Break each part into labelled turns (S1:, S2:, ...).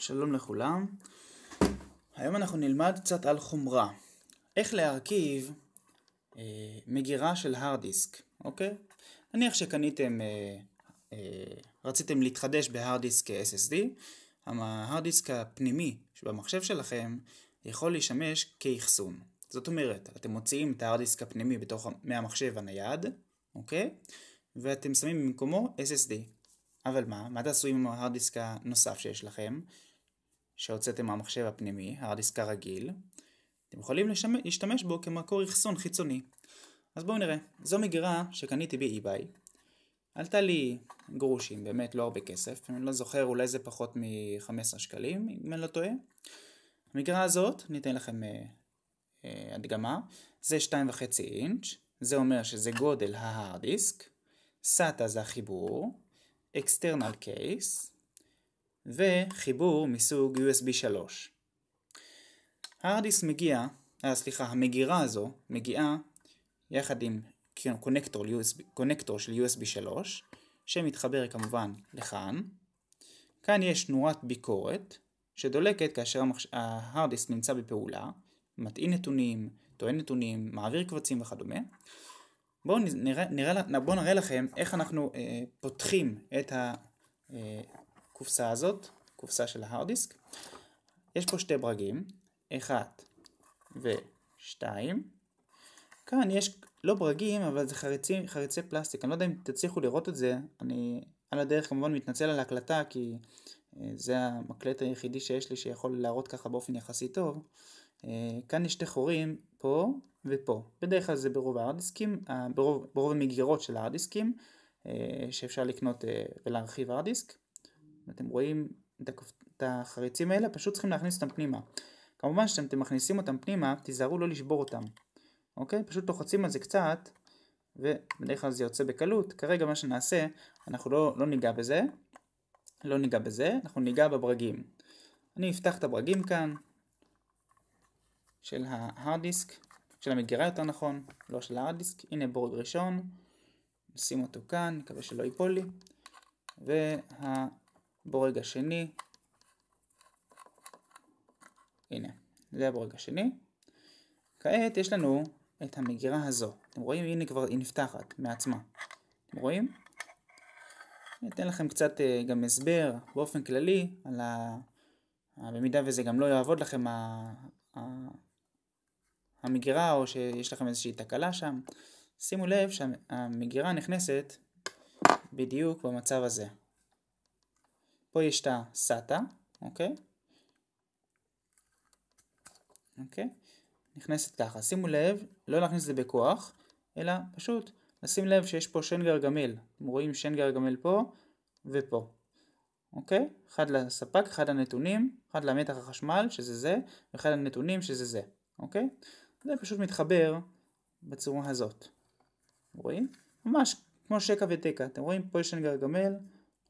S1: שלום לכולם. היום אנחנו נלמד קצת על חומרה. איך להרכיב אה, מגירה של הרד דיסק, אוקיי? נניח שקניתם, אה, אה, רציתם להתחדש בהרד דיסק SSD, ההרד דיסק הפנימי שבמחשב שלכם יכול לשמש כאחסון. זאת אומרת, אתם מוציאים את ההרד דיסק הפנימי בתוך, מהמחשב הנייד, אוקיי? ואתם שמים במקומו SSD. אבל מה? מה תעשו עם ההרד דיסק הנוסף שיש לכם? שהוצאתם מהמחשב הפנימי, הארד הרגיל, אתם יכולים להשתמש בו כמקור אחסון חיצוני. אז בואו נראה. זו מגירה שקניתי ב-ebay, עלתה לי גרושים, באמת לא הרבה כסף. אני לא זוכר, אולי זה פחות מ-15 שקלים, אם אני לא טועה. המגירה הזאת, ניתן לכם אה, אה, הדגמה, זה 2.5 אינץ', זה אומר שזה גודל ההארד דיסק, סאטה זה החיבור, אקסטרנל קייס, וחיבור מסוג USB 3. הארדיס מגיע, אה, סליחה, המגירה הזו מגיעה יחד עם קונקטור, USB, קונקטור של USB 3 שמתחבר כמובן לכאן. כאן יש נורת ביקורת שדולקת כאשר המחש... נמצא בפעולה, מטעין נתונים, טוען נתונים, מעביר קבצים וכדומה. בואו נראה, נראה, בוא נראה לכם איך אנחנו אה, פותחים את, ה, אה, הקופסה הזאת, קופסה של ההארד דיסק. יש פה שתי ברגים, אחד ושתיים. כאן יש לא ברגים, אבל זה חריצי, חריצי פלסטיק. אני לא יודע אם תצליחו לראות את זה. אני על הדרך כמובן מתנצל על ההקלטה, כי אה, זה המקלט היחידי שיש לי שיכול להראות ככה באופן יחסי טוב. אה, כאן יש שתי חורים, פה ופה. בדרך כלל זה ברוב דיסקים, אה, ברוב, ברוב המגירות של דיסקים. שאפשר לקנות ולהרחיב הרדיסק. אתם רואים את החריצים האלה, פשוט צריכים להכניס אותם פנימה. כמובן שאתם מכניסים אותם פנימה, תיזהרו לא לשבור אותם. אוקיי? פשוט לוחצים על זה קצת, ובדרך כלל זה יוצא בקלות. כרגע מה שנעשה, אנחנו לא, לא ניגע בזה, לא ניגע בזה, אנחנו ניגע בברגים. אני אפתח את הברגים כאן, של ההארד דיסק, של המגירה יותר נכון, לא של ההארד דיסק, הנה בורג ראשון, נשים אותו כאן, נקווה שלא ייפול לי, וה... בורג השני, הנה, זה הבורג השני. כעת יש לנו את המגירה הזו. אתם רואים? הנה כבר היא נפתחת מעצמה. אתם רואים? אני אתן לכם קצת אה, גם הסבר באופן כללי על ה... במידה וזה גם לא יעבוד לכם ה... ה... המגירה או שיש לכם איזושהי תקלה שם. שימו לב שהמגירה נכנסת בדיוק במצב הזה. פה יש את הסאטה, אוקיי? אוקיי? נכנסת ככה. שימו לב, לא להכניס את זה בכוח, אלא פשוט לשים לב שיש פה שן גרגמל. אתם רואים שן גרגמל פה ופה. אוקיי? אחד לספק, אחד לנתונים, אחד למתח החשמל, שזה זה, ואחד לנתונים, שזה זה. אוקיי? זה פשוט מתחבר בצורה הזאת. רואים? ממש כמו שקע ותקע. אתם רואים? פה יש שן גרגמל.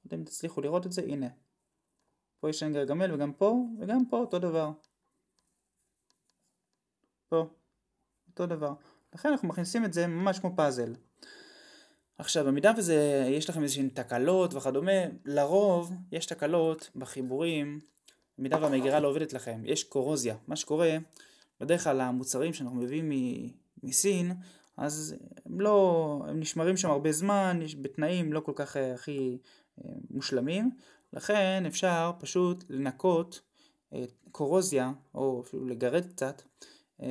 S1: אתם תצליחו לראות את זה, הנה. פה יש אנגר גמל וגם פה, וגם פה אותו דבר. פה, אותו דבר. לכן אנחנו מכניסים את זה ממש כמו פאזל. עכשיו, במידה וזה, יש לכם איזשהן תקלות וכדומה, לרוב יש תקלות בחיבורים, במידה והמגירה לא עובדת לכם, יש קורוזיה. מה שקורה, בדרך כלל המוצרים שאנחנו מביאים מסין, אז הם לא, הם נשמרים שם הרבה זמן, יש בתנאים לא כל כך אה, הכי מושלמים, לכן אפשר פשוט לנקות אה, קורוזיה, או אפילו לגרד קצת, אה,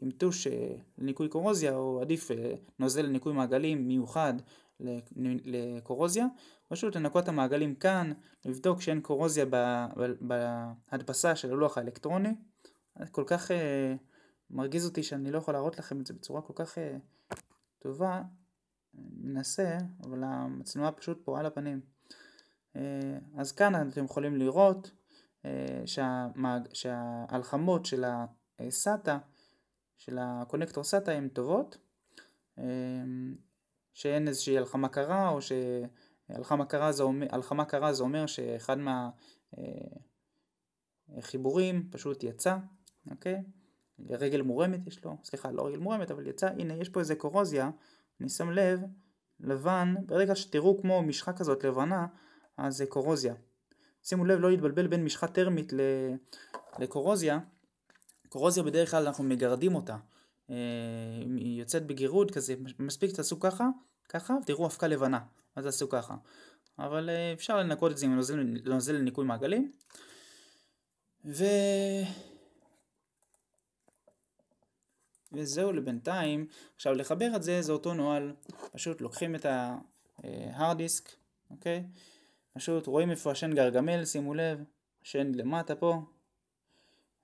S1: עם טוש אה, לניקוי קורוזיה, או עדיף נוזל לניקוי מעגלים מיוחד לקורוזיה, פשוט לנקות את המעגלים כאן, לבדוק שאין קורוזיה בהדפסה של הלוח האלקטרוני. כל כך מרגיז אותי שאני לא יכול להראות לכם את זה בצורה כל כך טובה, מנסה, אבל המצלמה פשוט פה על הפנים. אה, אז כאן אתם יכולים לראות אה, שההלחמות של הסאטה, של הקונקטור סאטה הן טובות, אה, שאין איזושהי הלחמה קרה או שהלחמה קרה זה אומר, הלחמה קרה זה אומר שאחד מהחיבורים פשוט יצא, אוקיי? רגל מורמת יש לו, סליחה לא רגל מורמת אבל יצא, הנה יש פה איזה קורוזיה אני שם לב, לבן, ברגע שתראו כמו משחה כזאת לבנה, אז זה קורוזיה. שימו לב לא להתבלבל בין משחה טרמית לקורוזיה. קורוזיה בדרך כלל אנחנו מגרדים אותה. אה, היא יוצאת בגירוד כזה, מספיק תעשו ככה, ככה, תראו אבקה לבנה, אז תעשו ככה. אבל אה, אפשר לנקות את זה עם נוזל, נוזל לניקוי מעגלים. ו... וזהו לבינתיים. עכשיו לחבר את זה זה אותו נוהל, פשוט לוקחים את ההארד דיסק, אוקיי? פשוט רואים איפה השן גרגמל, שימו לב, השן למטה פה,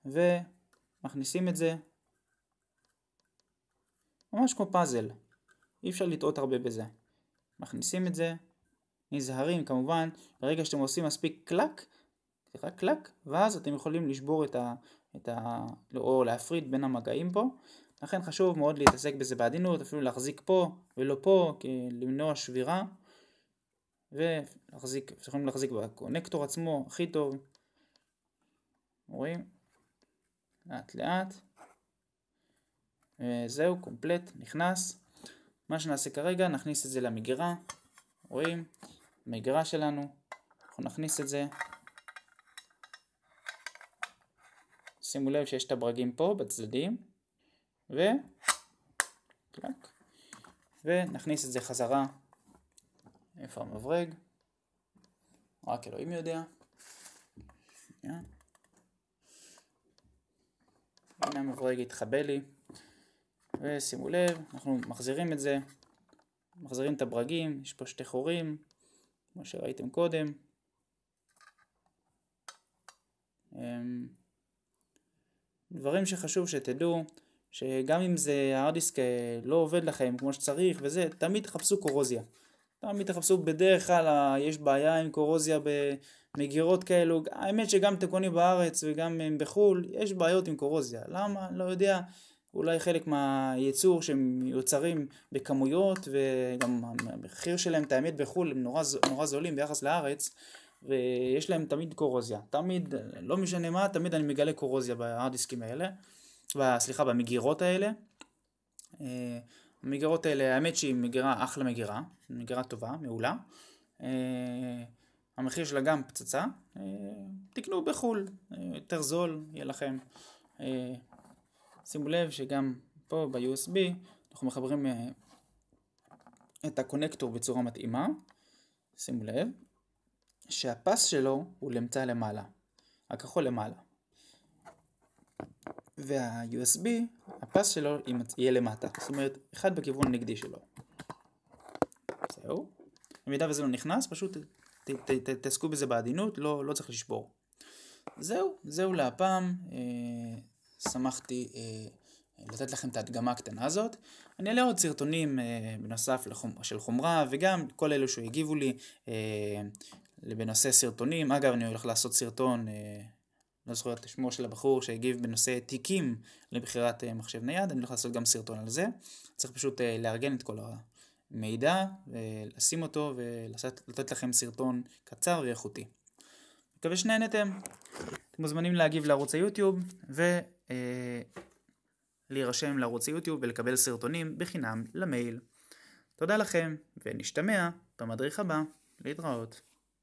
S1: ומכניסים את זה, ממש כמו פאזל, אי אפשר לטעות הרבה בזה. מכניסים את זה, נזהרים כמובן, ברגע שאתם עושים מספיק קלק, סליחה קלק, ואז אתם יכולים לשבור את ה... את ה... או להפריד בין המגעים פה. לכן חשוב מאוד להתעסק בזה בעדינות, אפילו להחזיק פה ולא פה, כי למנוע שבירה ולהחזיק, יכולים להחזיק בקונקטור עצמו הכי טוב רואים? לאט לאט וזהו, קומפלט, נכנס מה שנעשה כרגע, נכניס את זה למגירה רואים? המגירה שלנו אנחנו נכניס את זה שימו לב שיש את הברגים פה בצדדים ו... ונכניס את זה חזרה. איפה המברג? רק אלוהים יודע. הנה המברג התחבא לי. ושימו לב, אנחנו מחזירים את זה. מחזירים את הברגים, יש פה שתי חורים, כמו שראיתם קודם. אמ, דברים שחשוב שתדעו, שגם אם זה הארדיסק אה, לא עובד לכם כמו שצריך וזה, תמיד תחפשו קורוזיה. תמיד תחפשו, בדרך כלל אה, יש בעיה עם קורוזיה במגירות כאלו. האמת שגם אתם קונים בארץ וגם אה, בחו"ל, יש בעיות עם קורוזיה. למה? לא יודע. אולי חלק מהייצור שהם יוצרים בכמויות וגם המחיר שלהם, את האמת, בחו"ל הם נורא, נורא זולים ביחס לארץ ויש להם תמיד קורוזיה. תמיד, לא משנה מה, תמיד אני מגלה קורוזיה בארדיסקים האלה. סליחה, במגירות האלה. אה, המגירות האלה, האמת שהיא מגירה אחלה מגירה, מגירה טובה, מעולה. אה, המחיר שלה גם פצצה, אה, תקנו בחו"ל, יותר זול יהיה לכם. שימו לב שגם פה ב-USB אנחנו מחברים את הקונקטור בצורה מתאימה, שימו לב, שהפס שלו הוא למצא למעלה, הכחול למעלה. וה-USB, הפס שלו יהיה למטה, זאת אומרת, אחד בכיוון הנגדי שלו. זהו. במידה וזה לא נכנס, פשוט תעסקו בזה בעדינות, לא, לא צריך לשבור. זהו, זהו להפעם. אה, שמחתי אה, לתת לכם את ההדגמה הקטנה הזאת. אני אעלה עוד סרטונים אה, בנוסף לחומ... של חומרה, וגם כל אלו שהגיבו לי אה, בנושא סרטונים. אגב, אני הולך לעשות סרטון... אה, לא זוכר את שמו של הבחור שהגיב בנושא תיקים לבחירת אה, מחשב נייד, אני הולך לעשות גם סרטון על זה. צריך פשוט אה, לארגן את כל המידע, ולשים אה, אותו ולתת לכם סרטון קצר ואיכותי. מקווה שנהנתם. אתם מוזמנים להגיב לערוץ היוטיוב ולהירשם לערוץ היוטיוב ולקבל סרטונים בחינם למייל. תודה לכם, ונשתמע במדריך הבא. להתראות.